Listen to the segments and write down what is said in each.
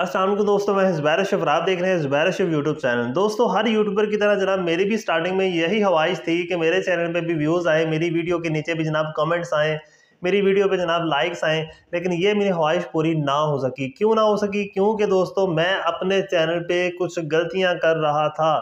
असलम दोस्तों मैं जुबैर अशफ आप देख रहे हैं जुबैर शफ यूट्यूब चैनल दोस्तों हर यूट्यूबर की तरह जनाब मेरी भी स्टार्टिंग में यही हवाइश थी कि मेरे चैनल पे भी व्यूज़ आए मेरी वीडियो के नीचे भी जनाब कमेंट्स आएँ मेरी वीडियो पे जनाब लाइक्स आए लेकिन ये मेरी ख्वाहिश पूरी ना हो सकी क्यों ना हो सकी क्योंकि दोस्तों मैं अपने चैनल पर कुछ गलतियाँ कर रहा था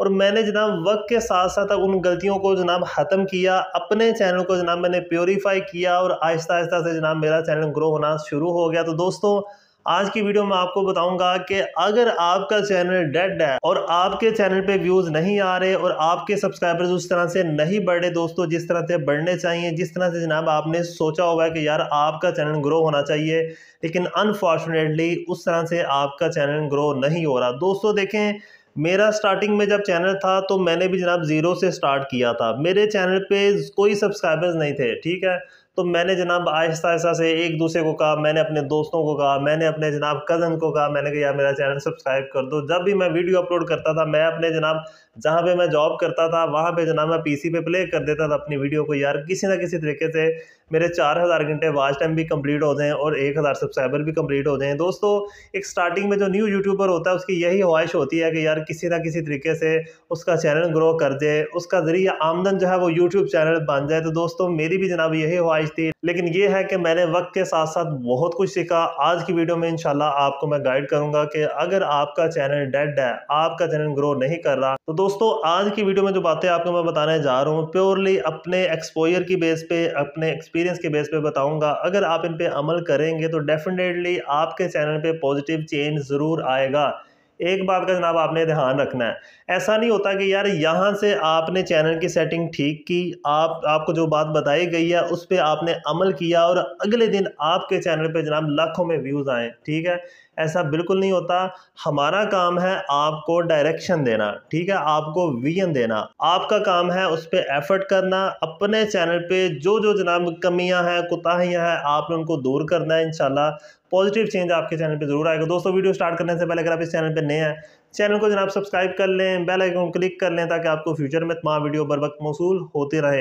और मैंने जनाब वक्त के साथ साथ उन गलतियों को जनाब ख़त्म किया अपने चैनल को जनाब मैंने प्योरीफाई किया और आहिस्ता आहिस्ता से जनाब मेरा चैनल ग्रो होना शुरू हो गया तो दोस्तों आज की वीडियो में आपको बताऊंगा कि अगर आपका चैनल डेड है और आपके चैनल पे व्यूज नहीं आ रहे और आपके सब्सक्राइबर्स उस तरह से नहीं बढ़ रहे दोस्तों जिस तरह से बढ़ने चाहिए जिस तरह से जनाब आपने सोचा होगा कि यार आपका चैनल ग्रो होना चाहिए लेकिन अनफॉर्चुनेटली उस तरह से आपका चैनल ग्रो नहीं हो रहा दोस्तों देखें मेरा स्टार्टिंग में जब चैनल था तो मैंने भी जनाब ज़ीरो से स्टार्ट किया था मेरे चैनल पे कोई सब्सक्राइबर्स नहीं थे ठीक है तो मैंने जनाब आहिस्ता आहिस्ता से एक दूसरे को कहा मैंने अपने दोस्तों को कहा मैंने अपने जनाब कज़न को कहा मैंने कहा यार मेरा चैनल सब्सक्राइब कर दो जब भी मैं वीडियो अपलोड करता था मैं अपने जनाब जहाँ पे मैं जॉब करता था वहाँ पे जनाब मैं पीसी पे प्ले कर देता था अपनी वीडियो को यार किसी ना किसी तरीके से मेरे चार हज़ार घंटे वाच टाइम भी कंप्लीट हो जाएँ और एक हज़ार सब्सक्राइबर भी कंप्लीट हो जाएँ दोस्तों एक स्टार्टिंग में जो न्यू यूट्यूबर होता है उसकी यही ख्वाहिश होती है कि यार किसी ना किसी तरीके से उसका चैनल ग्रो कर दे उसका ज़रिए आमदन जो है वो यूट्यूब चैनल बन जाए तो दोस्तों मेरी भी जनाब यही ख्वाहिश थी लेकिन ये है कि मैंने वक्त के साथ साथ बहुत कुछ सीखा आज की वीडियो में इनशाला आपको मैं गाइड करूंगा कि अगर आपका चैनल डेड है आपका चैनल ग्रो नहीं कर रहा तो दोस्तों आज की वीडियो में जो बातें आपको मैं बताने जा रहा हूँ प्योरली अपने एक्सपोजर की बेस पे अपने एक्सपीरियंस के बेस पे बताऊंगा अगर आप इन पे अमल करेंगे तो डेफिनेटली आपके चैनल पे पॉजिटिव चेंज ज़रूर आएगा एक बात का जनाब आपने ध्यान रखना है ऐसा नहीं होता कि यार यहाँ से आपने चैनल की सेटिंग ठीक की आप आपको जो बात बताई गई है उस पर आपने अमल किया और अगले दिन आपके चैनल पर जनाब लाखों में व्यूज़ आए ठीक है ऐसा बिल्कुल नहीं होता हमारा काम है आपको डायरेक्शन देना ठीक है आपको विजन देना आपका काम है उस पर एफर्ट करना अपने चैनल पे जो जो जनाब कमियां हैं कुताहियां हैं आपने उनको दूर करना है इंशाल्लाह पॉजिटिव चेंज आपके चैनल पे जरूर आएगा दोस्तों वीडियो स्टार्ट करने से पहले अगर आप इस चैनल पे नए हैं चैनल को जनाब सब्सक्राइब कर लें बेल आइकन क्लिक कर लें ताकि आपको फ्यूचर में तमाम वीडियो बर वक्त मौसू होते रहे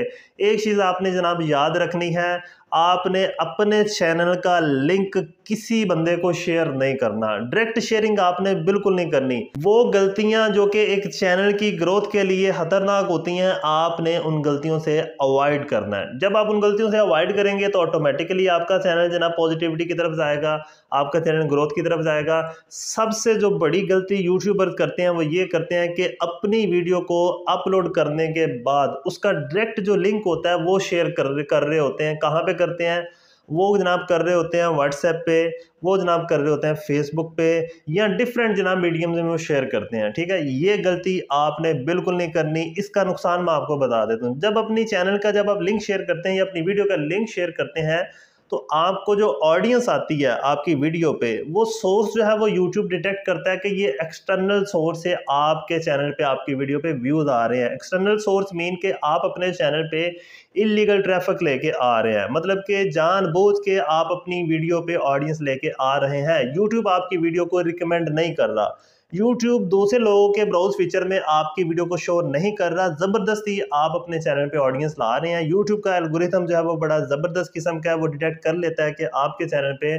एक चीज़ आपने जनाब याद रखनी है आपने अपने चैनल का लिंक किसी बंदे को शेयर नहीं करना डायरेक्ट शेयरिंग आपने बिल्कुल नहीं करनी वो गलतियां जो कि एक चैनल की ग्रोथ के लिए खतरनाक होती हैं आपने उन गलतियों से अवॉइड करना है जब आप उन गलतियों से अवॉइड करेंगे तो ऑटोमेटिकली आपका चैनल जना पॉजिटिविटी की तरफ जाएगा आपका चैनल ग्रोथ की तरफ जाएगा सबसे जो बड़ी गलती यूट्यूबर यूट्यूबर करते हैं वो ये करते हैं कि अपनी वीडियो को अपलोड करने के बाद उसका डायरेक्ट जो लिंक होता है वो शेयर कर कर रहे होते हैं कहाँ पे करते हैं वो जनाब कर रहे होते हैं व्हाट्सएप पे वो जनाब कर रहे होते हैं फेसबुक पे या डिफरेंट जनाब मीडियम्स में वो शेयर करते हैं ठीक है ये गलती आपने बिल्कुल नहीं करनी इसका नुकसान मैं आपको बता देता हूँ जब अपनी चैनल का जब आप लिंक शेयर करते हैं या अपनी वीडियो का लिंक शेयर करते हैं तो आपको जो ऑडियंस आती है आपकी वीडियो पे वो सोर्स जो है वो यूट्यूब डिटेक्ट करता है कि ये एक्सटर्नल सोर्स से आपके चैनल पे आपकी वीडियो पे व्यूज़ आ रहे हैं एक्सटर्नल सोर्स मीन के आप अपने चैनल पे इलीगल ट्रैफिक लेके आ रहे हैं मतलब कि जानबूझ के आप अपनी वीडियो पे ऑडियंस लेके आ रहे हैं यूट्यूब आपकी वीडियो को रिकमेंड नहीं कर रहा यूट्यूब दूसरे लोगों के ब्राउज फीचर में आपकी वीडियो को शो नहीं कर रहा ज़बरदस्ती आप अपने चैनल पे ऑडियंस ला रहे हैं यूट्यूब का एल्गोरिथम जो है वो बड़ा ज़बरदस्त किस्म का है वो डिटेक्ट कर लेता है कि आपके चैनल पे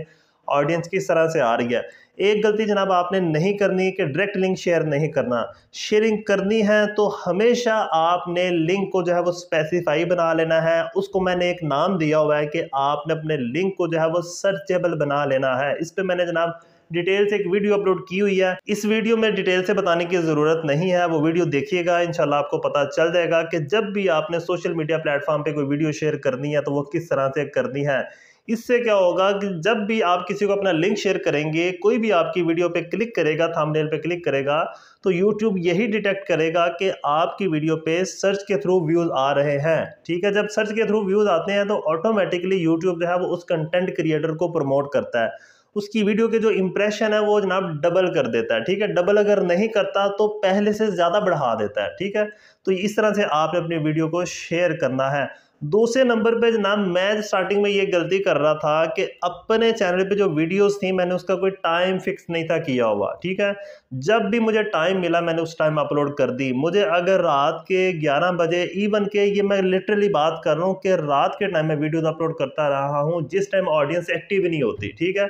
ऑडियंस किस तरह से आ रही है एक गलती जनाब आपने नहीं करनी कि डायरेक्ट लिंक शेयर नहीं करना शेयरिंग करनी है तो हमेशा आपने लिंक को जो है वो स्पेसिफाई बना लेना है उसको मैंने एक नाम दिया हुआ है कि आपने अपने लिंक को जो है वो सर्चेबल बना लेना है इस पर मैंने जनाब डिटेल से एक वीडियो अपलोड की हुई है इस वीडियो में डिटेल से बताने की ज़रूरत नहीं है वो वीडियो देखिएगा इनशाला आपको पता चल जाएगा कि जब भी आपने सोशल मीडिया प्लेटफॉर्म पर कोई वीडियो शेयर करनी है तो वो किस तरह से करनी है इससे क्या होगा कि जब भी आप किसी को अपना लिंक शेयर करेंगे कोई भी आपकी वीडियो पे क्लिक करेगा थंबनेल पे क्लिक करेगा तो YouTube यही डिटेक्ट करेगा कि आपकी वीडियो पे सर्च के थ्रू व्यूज़ आ रहे हैं ठीक है जब सर्च के थ्रू व्यूज़ आते हैं तो ऑटोमेटिकली यूट्यूब जो है वो उस कंटेंट क्रिएटर को प्रमोट करता है उसकी वीडियो के जो इम्प्रेशन है वो जनाब डबल कर देता है ठीक है डबल अगर नहीं करता तो पहले से ज़्यादा बढ़ा देता है ठीक है तो इस तरह से आपने अपनी वीडियो को शेयर करना है दूसरे नंबर पे जनाब मैं स्टार्टिंग में ये गलती कर रहा था कि अपने चैनल पे जो वीडियोस थी मैंने उसका कोई टाइम फिक्स नहीं था किया हुआ ठीक है जब भी मुझे टाइम मिला मैंने उस टाइम अपलोड कर दी मुझे अगर रात के 11 बजे इवन के ये मैं लिटरली बात कर रहा हूँ कि रात के टाइम में वीडियोज़ अपलोड करता रहा हूँ जिस टाइम ऑडियंस एक्टिव नहीं होती ठीक है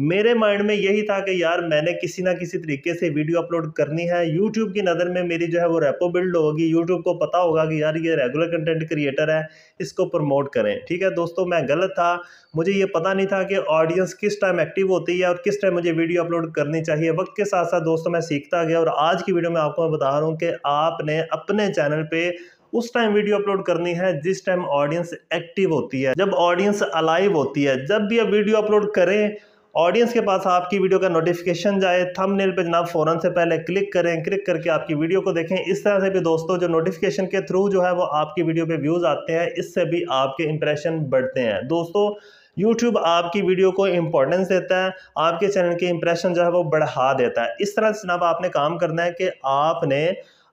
मेरे माइंड में यही था कि यार मैंने किसी ना किसी तरीके से वीडियो अपलोड करनी है यूट्यूब की नज़र में मेरी जो है वो रेपो बिल्ड होगी यूट्यूब को पता होगा कि यार ये रेगुलर कंटेंट क्रिएटर है इसको प्रमोट करें ठीक है दोस्तों मैं गलत था मुझे ये पता नहीं था कि ऑडियंस किस टाइम एक्टिव होती है और किस टाइम मुझे वीडियो अपलोड करनी चाहिए वक्त के साथ साथ दोस्तों मैं सीखता गया और आज की वीडियो में आपको मैं बता रहा हूँ कि आपने अपने चैनल पर उस टाइम वीडियो अपलोड करनी है जिस टाइम ऑडियंस एक्टिव होती है जब ऑडियंस अलाइव होती है जब भी आप वीडियो अपलोड करें ऑडियंस के पास आपकी वीडियो का नोटिफिकेशन जाए थंबनेल पे जनाब फ़ौरन से पहले क्लिक करें क्लिक करके आपकी वीडियो को देखें इस तरह से भी दोस्तों जो नोटिफिकेशन के थ्रू जो है वो आपकी वीडियो पे व्यूज़ आते हैं इससे भी आपके इंप्रेशन बढ़ते हैं दोस्तों यूट्यूब आपकी वीडियो को इंपॉर्टेंस देता है आपके चैनल के इंप्रेशन जो है वो बढ़ा देता है इस तरह से जनाब आपने काम करना है कि आपने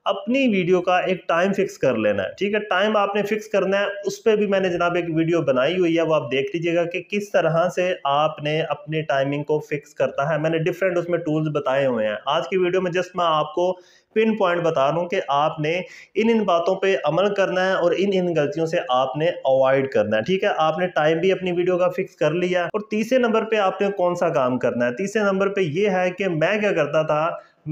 अपनी वीडियो का एक टाइम फिक्स कर लेना है ठीक है टाइम आपने फिक्स करना है उस पर भी मैंने जनाब एक वीडियो बनाई हुई है वो आप देख लीजिएगा कि किस तरह से आपने अपने टाइमिंग को फिक्स करता है मैंने डिफरेंट उसमें टूल्स बताए हुए हैं आज की वीडियो में जस्ट मैं आपको पिन पॉइंट बता रहा हूँ कि आपने इन इन बातों पे अमल करना है और इन इन गलतियों से आपने अवॉइड करना है ठीक है आपने टाइम भी अपनी वीडियो का फिक्स कर लिया और तीसरे नंबर पे आपने कौन सा काम करना है तीसरे नंबर पे ये है कि मैं क्या करता था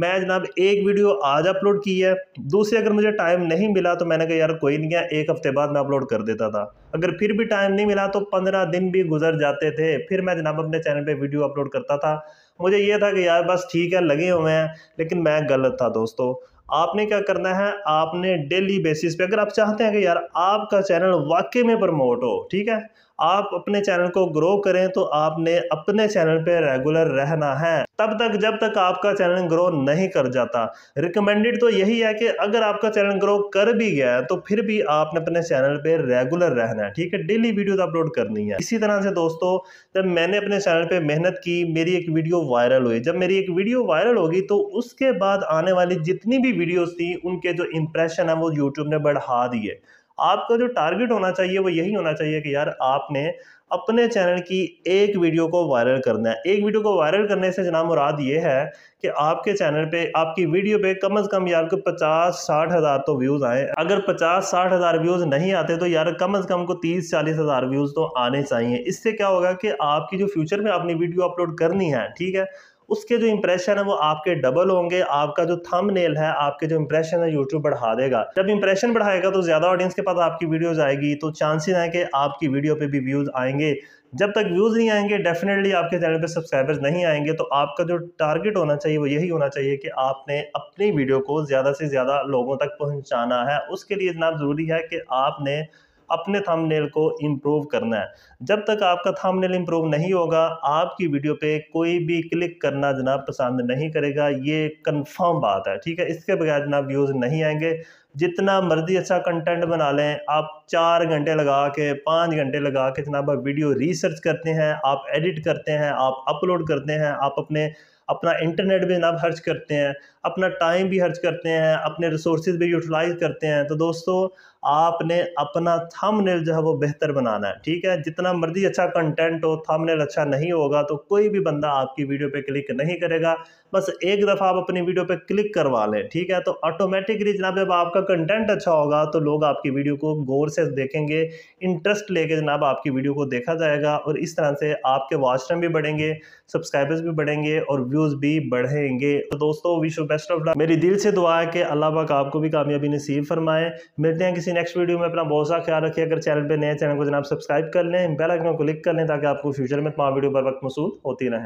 मैं जनाब एक वीडियो आज अपलोड की है दूसरी अगर मुझे टाइम नहीं मिला तो मैंने कहा यार कोई नहीं है एक हफ्ते बाद मैं अपलोड कर देता था अगर फिर भी टाइम नहीं मिला तो पंद्रह दिन भी गुजर जाते थे फिर मैं जनाब अपने चैनल पे वीडियो अपलोड करता था मुझे ये था कि यार बस ठीक है लगे हुए हैं लेकिन मैं गलत था दोस्तों आपने क्या करना है आपने डेली बेसिस पे अगर आप चाहते हैं कि यार आपका चैनल वाकई में प्रमोट हो ठीक है आप अपने चैनल को ग्रो करें तो आपने अपने चैनल पे रेगुलर रहना है तब तक जब तक आपका चैनल ग्रो नहीं कर जाता रिकमेंडेड तो यही है कि अगर आपका चैनल ग्रो कर भी गया है तो फिर भी आपने अपने चैनल पे रेगुलर रहना है ठीक है डेली वीडियो अपलोड करनी है इसी तरह से दोस्तों जब मैंने अपने चैनल पर मेहनत की मेरी एक वीडियो वायरल हुई जब मेरी एक वीडियो वायरल होगी तो उसके बाद आने वाली जितनी भी वीडियोज़ थी उनके जो इंप्रेशन है वो यूट्यूब ने बढ़ा दिए आपका जो टारगेट होना चाहिए वो यही होना चाहिए कि यार आपने अपने चैनल की एक वीडियो को वायरल करना है एक वीडियो को वायरल करने से जना मुराद ये है कि आपके चैनल पे आपकी वीडियो पे कम से कम यार को पचास साठ हज़ार तो व्यूज़ आए अगर पचास साठ हज़ार व्यूज़ नहीं आते तो यार कम से कम को तीस चालीस हज़ार व्यूज़ तो आने चाहिए इससे क्या होगा कि आपकी जो फ्यूचर में आपने वीडियो अपलोड करनी है ठीक है उसके जो इंप्रेशन है वो आपके डबल होंगे आपका जो थम नेल है आपके जो इंप्रेशन है यूट्यूब बढ़ा देगा जब इंप्रेशन बढ़ाएगा तो ज़्यादा ऑडियंस के पास आपकी वीडियोज़ आएगी तो चांसेस हैं कि आपकी वीडियो पर भी व्यूज़ आएंगे जब तक व्यूज़ नहीं आएंगे डेफिनेटली आपके चैनल पे सब्सक्राइबर्स नहीं आएंगे तो आपका जो टारगेट होना चाहिए वो यही होना चाहिए कि आपने अपनी वीडियो को ज़्यादा से ज़्यादा लोगों तक पहुंचाना है उसके लिए जनाब ज़रूरी है कि आपने अपने थामनेल को इम्प्रूव करना है जब तक आपका थामनेल इम्प्रूव नहीं होगा आपकी वीडियो पे कोई भी क्लिक करना जनाब पसंद नहीं करेगा ये कंफर्म बात है ठीक है इसके बगैर जनाब व्यूज़ नहीं आएंगे जितना मर्जी अच्छा कंटेंट बना लें आप चार घंटे लगा के पाँच घंटे लगा के जनाब आप वीडियो रिसर्च करते हैं आप एडिट करते हैं आप अपलोड करते हैं आप अपने अपना इंटरनेट भी जनाब खर्च करते हैं अपना टाइम भी खर्च करते हैं अपने रिसोर्स भी यूटिलाइज करते हैं तो दोस्तों आपने अपना थंबनेल जो है वो बेहतर बनाना है ठीक है जितना मर्जी अच्छा कंटेंट हो थंबनेल अच्छा नहीं होगा तो कोई भी बंदा आपकी वीडियो पे क्लिक नहीं करेगा बस एक दफ़ा आप अपनी वीडियो पे क्लिक करवा लें ठीक है तो ऑटोमेटिकली जनाब जब आपका कंटेंट अच्छा होगा तो लोग आपकी वीडियो को गौर से देखेंगे इंटरेस्ट लेके जनाब आपकी वीडियो को देखा जाएगा और इस तरह से आपके वॉच टाइम भी बढ़ेंगे सब्सक्राइबर्स भी बढ़ेंगे और व्यूज़ भी बढ़ेंगे तो दोस्तों विश बेस्ट ऑफ लक मेरी दिल से दुआ है कि अल्लाह पाक आपको भी कामयाबी नसीब फरमाए मिलते हैं किसी नेक्स्ट वीडियो में अपना बहुत सा ख्याल रखिए अगर चैनल पर नए चैनल को जनाब सब्सक्राइब कर लें बेल आइकन को क्लिक कर लें ताकि आपको फ्यूचर में तमाम वीडियो पर वक्त मसूल होती रहें